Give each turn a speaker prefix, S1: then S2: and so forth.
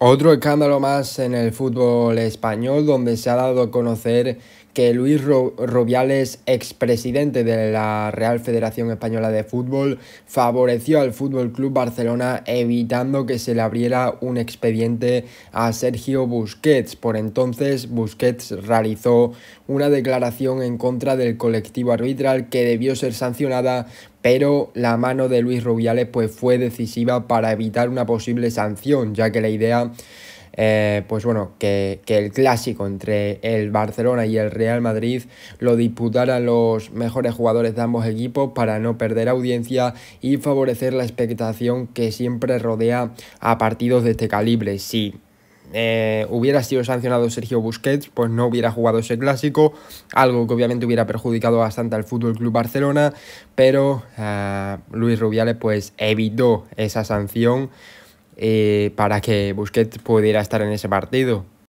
S1: Otro escándalo más en el fútbol español donde se ha dado a conocer que Luis Rubiales, expresidente de la Real Federación Española de Fútbol, favoreció al Fútbol Club Barcelona evitando que se le abriera un expediente a Sergio Busquets. Por entonces, Busquets realizó una declaración en contra del colectivo arbitral que debió ser sancionada pero la mano de Luis Rubiales pues fue decisiva para evitar una posible sanción, ya que la idea eh, pues bueno, que, el clásico entre el Barcelona y el Real Madrid lo disputaran los mejores jugadores de ambos equipos para no perder audiencia y favorecer la expectación que siempre rodea a partidos de este calibre. Si eh, hubiera sido sancionado Sergio Busquets, pues no hubiera jugado ese clásico, algo que obviamente hubiera perjudicado bastante al Fútbol Club Barcelona, pero ah, Luis Rubiales pues evitó esa sanción eh, para que Busquets pudiera estar en ese partido.